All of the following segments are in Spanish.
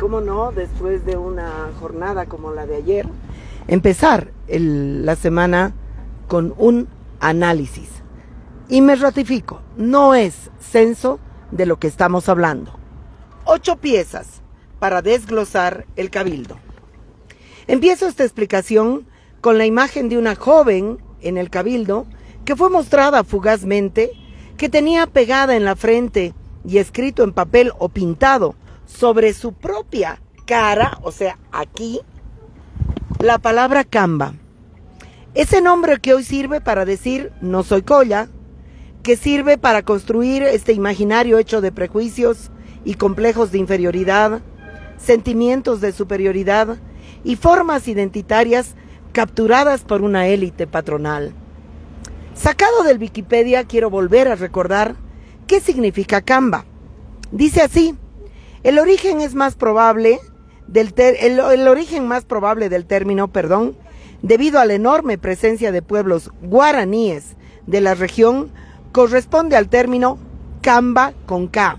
¿Cómo no? Después de una jornada como la de ayer, empezar la semana con un análisis. Y me ratifico, no es censo de lo que estamos hablando. Ocho piezas para desglosar el cabildo. Empiezo esta explicación con la imagen de una joven en el cabildo que fue mostrada fugazmente, que tenía pegada en la frente y escrito en papel o pintado sobre su propia cara, o sea, aquí, la palabra Camba. Ese nombre que hoy sirve para decir no soy colla, que sirve para construir este imaginario hecho de prejuicios y complejos de inferioridad, sentimientos de superioridad y formas identitarias capturadas por una élite patronal. Sacado del Wikipedia, quiero volver a recordar qué significa Camba. Dice así, el origen es más probable del origen más probable del término, perdón, debido a la enorme presencia de pueblos guaraníes de la región, corresponde al término Camba con K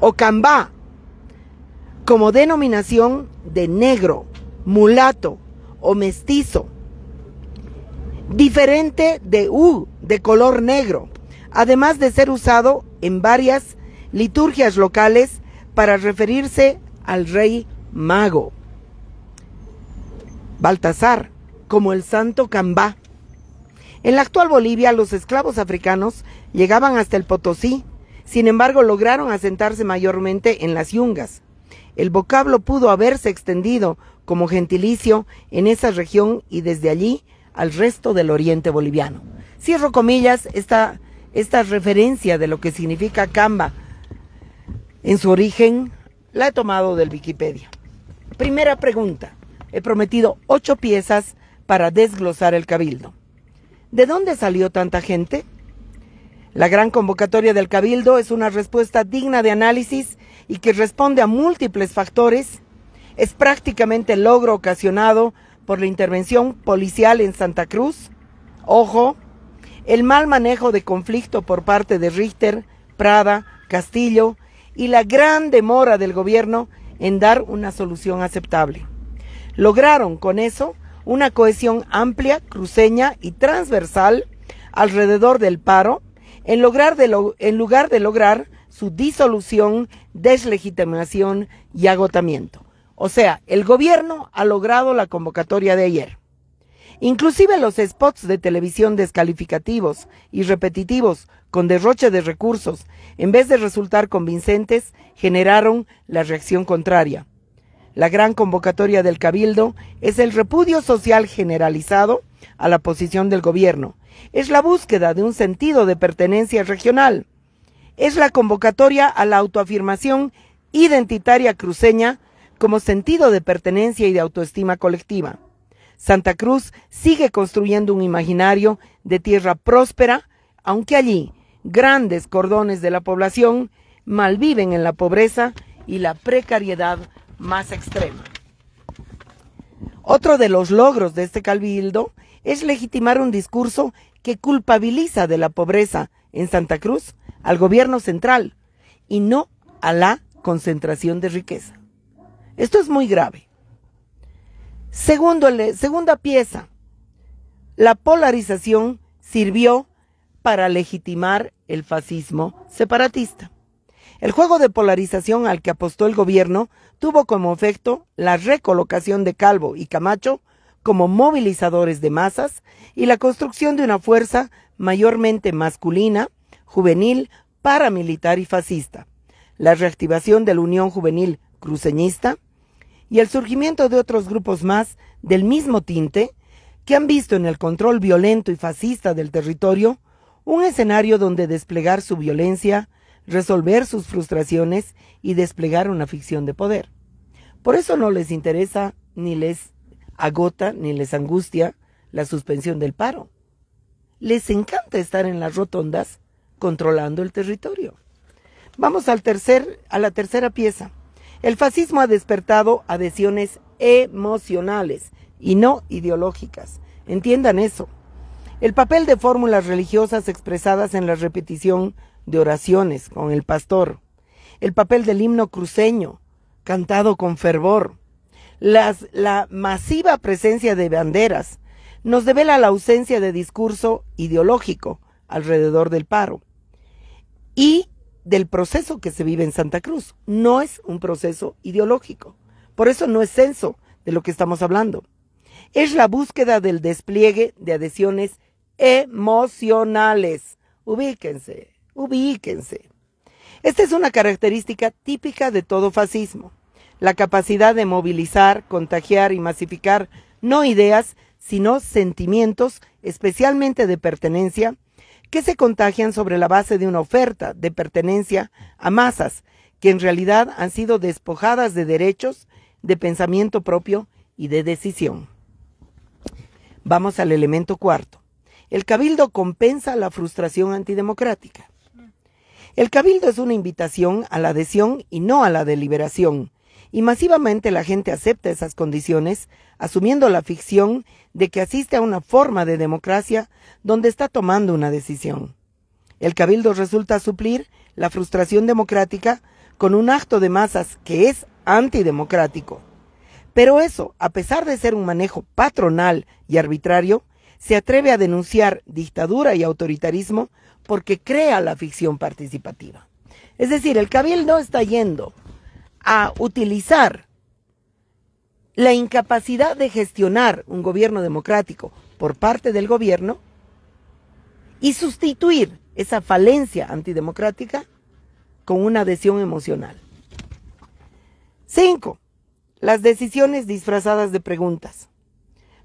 o camba como denominación de negro, mulato o mestizo, diferente de U de color negro, además de ser usado en varias liturgias locales para referirse al rey mago. Baltasar, como el santo Cambá. En la actual Bolivia, los esclavos africanos llegaban hasta el Potosí, sin embargo lograron asentarse mayormente en las yungas. El vocablo pudo haberse extendido como gentilicio en esa región y desde allí al resto del oriente boliviano. Cierro comillas esta, esta referencia de lo que significa Camba en su origen la he tomado del Wikipedia. Primera pregunta. He prometido ocho piezas para desglosar el cabildo. ¿De dónde salió tanta gente? La gran convocatoria del cabildo es una respuesta digna de análisis y que responde a múltiples factores. Es prácticamente el logro ocasionado por la intervención policial en Santa Cruz. Ojo, el mal manejo de conflicto por parte de Richter, Prada, Castillo y la gran demora del gobierno en dar una solución aceptable. Lograron con eso una cohesión amplia, cruceña y transversal alrededor del paro, en, en lugar de lograr su disolución, deslegitimación y agotamiento. O sea, el gobierno ha logrado la convocatoria de ayer. Inclusive los spots de televisión descalificativos y repetitivos, con derroche de recursos, en vez de resultar convincentes, generaron la reacción contraria. La gran convocatoria del Cabildo es el repudio social generalizado a la posición del gobierno. Es la búsqueda de un sentido de pertenencia regional. Es la convocatoria a la autoafirmación identitaria cruceña como sentido de pertenencia y de autoestima colectiva. Santa Cruz sigue construyendo un imaginario de tierra próspera, aunque allí grandes cordones de la población malviven en la pobreza y la precariedad más extrema. Otro de los logros de este cabildo es legitimar un discurso que culpabiliza de la pobreza en Santa Cruz al gobierno central y no a la concentración de riqueza. Esto es muy grave, segunda pieza, la polarización sirvió para legitimar el fascismo separatista. El juego de polarización al que apostó el gobierno tuvo como efecto la recolocación de Calvo y Camacho como movilizadores de masas y la construcción de una fuerza mayormente masculina, juvenil, paramilitar y fascista, la reactivación de la Unión Juvenil Cruceñista, y el surgimiento de otros grupos más del mismo tinte que han visto en el control violento y fascista del territorio un escenario donde desplegar su violencia, resolver sus frustraciones y desplegar una ficción de poder. Por eso no les interesa ni les agota ni les angustia la suspensión del paro. Les encanta estar en las rotondas controlando el territorio. Vamos al tercer, a la tercera pieza. El fascismo ha despertado adhesiones emocionales y no ideológicas. Entiendan eso. El papel de fórmulas religiosas expresadas en la repetición de oraciones con el pastor. El papel del himno cruceño, cantado con fervor. la masiva presencia de banderas nos devela la ausencia de discurso ideológico alrededor del paro. Y del proceso que se vive en Santa Cruz. No es un proceso ideológico. Por eso no es censo de lo que estamos hablando. Es la búsqueda del despliegue de adhesiones emocionales. Ubíquense, ubíquense. Esta es una característica típica de todo fascismo, la capacidad de movilizar, contagiar y masificar no ideas, sino sentimientos, especialmente de pertenencia, que se contagian sobre la base de una oferta de pertenencia a masas que en realidad han sido despojadas de derechos, de pensamiento propio y de decisión. Vamos al elemento cuarto. El cabildo compensa la frustración antidemocrática. El cabildo es una invitación a la adhesión y no a la deliberación, y masivamente la gente acepta esas condiciones, asumiendo la ficción de que asiste a una forma de democracia donde está tomando una decisión. El cabildo resulta suplir la frustración democrática con un acto de masas que es antidemocrático. Pero eso, a pesar de ser un manejo patronal y arbitrario, se atreve a denunciar dictadura y autoritarismo porque crea la ficción participativa. Es decir, el cabildo está yendo a utilizar la incapacidad de gestionar un gobierno democrático por parte del gobierno y sustituir esa falencia antidemocrática con una adhesión emocional. Cinco, Las decisiones disfrazadas de preguntas.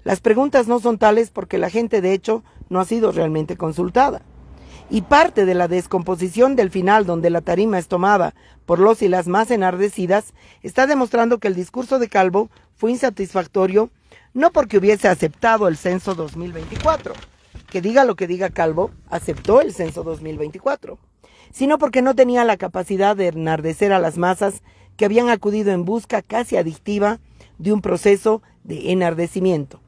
Las preguntas no son tales porque la gente de hecho no ha sido realmente consultada y parte de la descomposición del final donde la tarima es tomada por los y las más enardecidas, está demostrando que el discurso de Calvo fue insatisfactorio no porque hubiese aceptado el censo 2024, que diga lo que diga Calvo, aceptó el censo 2024, sino porque no tenía la capacidad de enardecer a las masas que habían acudido en busca casi adictiva de un proceso de enardecimiento.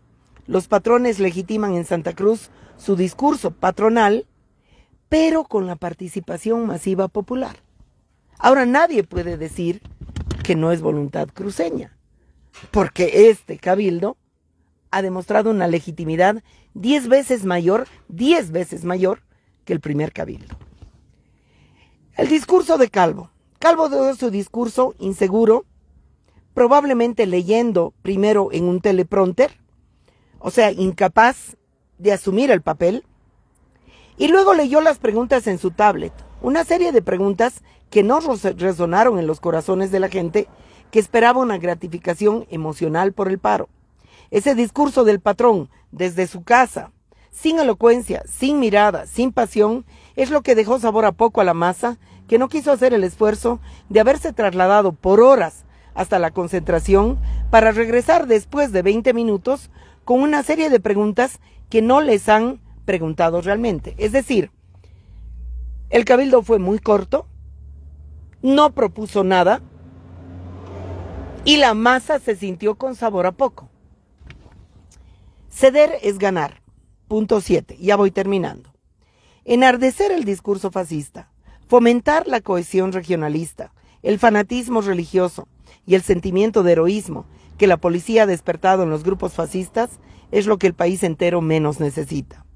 Los patrones legitiman en Santa Cruz su discurso patronal pero con la participación masiva popular. Ahora nadie puede decir que no es voluntad cruceña, porque este cabildo ha demostrado una legitimidad diez veces mayor, diez veces mayor que el primer cabildo. El discurso de Calvo. Calvo dio su discurso inseguro, probablemente leyendo primero en un teleprompter, o sea, incapaz de asumir el papel, y luego leyó las preguntas en su tablet, una serie de preguntas que no resonaron en los corazones de la gente que esperaba una gratificación emocional por el paro. Ese discurso del patrón desde su casa, sin elocuencia, sin mirada, sin pasión, es lo que dejó sabor a poco a la masa que no quiso hacer el esfuerzo de haberse trasladado por horas hasta la concentración para regresar después de 20 minutos con una serie de preguntas que no les han preguntados realmente. Es decir, el cabildo fue muy corto, no propuso nada y la masa se sintió con sabor a poco. Ceder es ganar. Punto 7. Ya voy terminando. Enardecer el discurso fascista, fomentar la cohesión regionalista, el fanatismo religioso y el sentimiento de heroísmo que la policía ha despertado en los grupos fascistas es lo que el país entero menos necesita.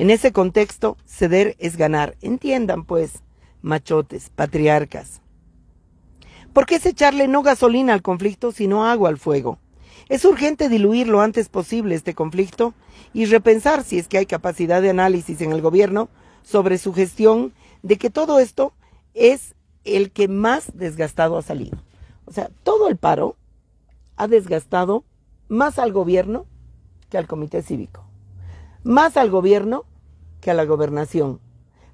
En ese contexto, ceder es ganar. Entiendan, pues, machotes, patriarcas. ¿Por qué es echarle no gasolina al conflicto, sino agua al fuego? Es urgente diluir lo antes posible este conflicto y repensar si es que hay capacidad de análisis en el gobierno sobre su gestión de que todo esto es el que más desgastado ha salido. O sea, todo el paro ha desgastado más al gobierno que al comité cívico, más al gobierno que a la gobernación,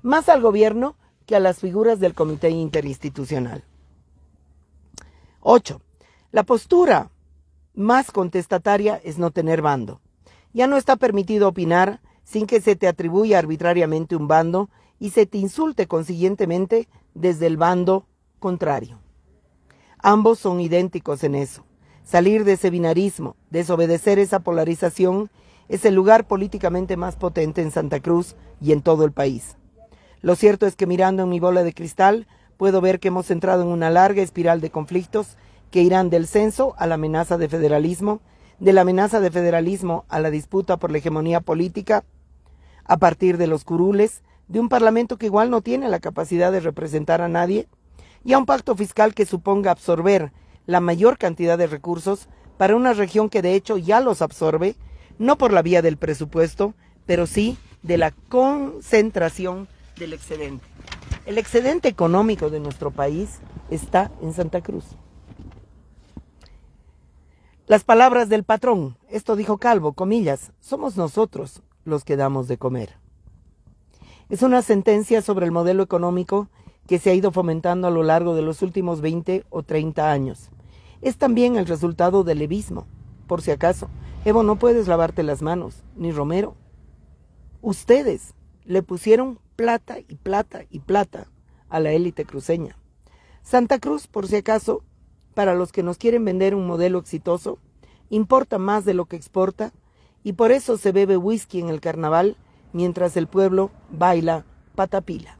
más al gobierno que a las figuras del comité interinstitucional. 8. La postura más contestataria es no tener bando. Ya no está permitido opinar sin que se te atribuya arbitrariamente un bando y se te insulte consiguientemente desde el bando contrario. Ambos son idénticos en eso. Salir de ese binarismo, desobedecer esa polarización es el lugar políticamente más potente en Santa Cruz y en todo el país. Lo cierto es que mirando en mi bola de cristal, puedo ver que hemos entrado en una larga espiral de conflictos que irán del censo a la amenaza de federalismo, de la amenaza de federalismo a la disputa por la hegemonía política, a partir de los curules, de un parlamento que igual no tiene la capacidad de representar a nadie, y a un pacto fiscal que suponga absorber la mayor cantidad de recursos para una región que de hecho ya los absorbe no por la vía del presupuesto, pero sí de la concentración del excedente. El excedente económico de nuestro país está en Santa Cruz. Las palabras del patrón, esto dijo Calvo, comillas, somos nosotros los que damos de comer. Es una sentencia sobre el modelo económico que se ha ido fomentando a lo largo de los últimos 20 o 30 años. Es también el resultado del levismo, por si acaso, Evo, no puedes lavarte las manos, ni Romero. Ustedes le pusieron plata y plata y plata a la élite cruceña. Santa Cruz, por si acaso, para los que nos quieren vender un modelo exitoso, importa más de lo que exporta y por eso se bebe whisky en el carnaval mientras el pueblo baila patapila.